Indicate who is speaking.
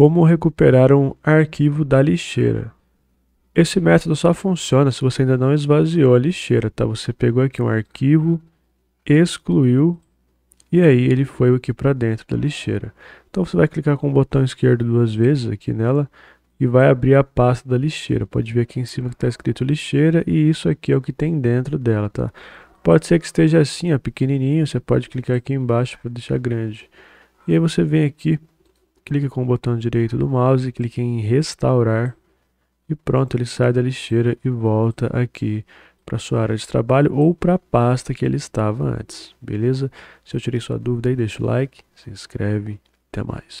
Speaker 1: Como recuperar um arquivo da lixeira. Esse método só funciona se você ainda não esvaziou a lixeira, tá? Você pegou aqui um arquivo, excluiu e aí ele foi aqui para dentro da lixeira. Então você vai clicar com o botão esquerdo duas vezes aqui nela e vai abrir a pasta da lixeira. Pode ver aqui em cima que está escrito lixeira e isso aqui é o que tem dentro dela, tá? Pode ser que esteja assim, ó, pequenininho, você pode clicar aqui embaixo para deixar grande. E aí você vem aqui clique com o botão direito do mouse, clique em restaurar e pronto, ele sai da lixeira e volta aqui para sua área de trabalho ou para a pasta que ele estava antes, beleza? Se eu tirei sua dúvida aí, deixa o like, se inscreve, até mais.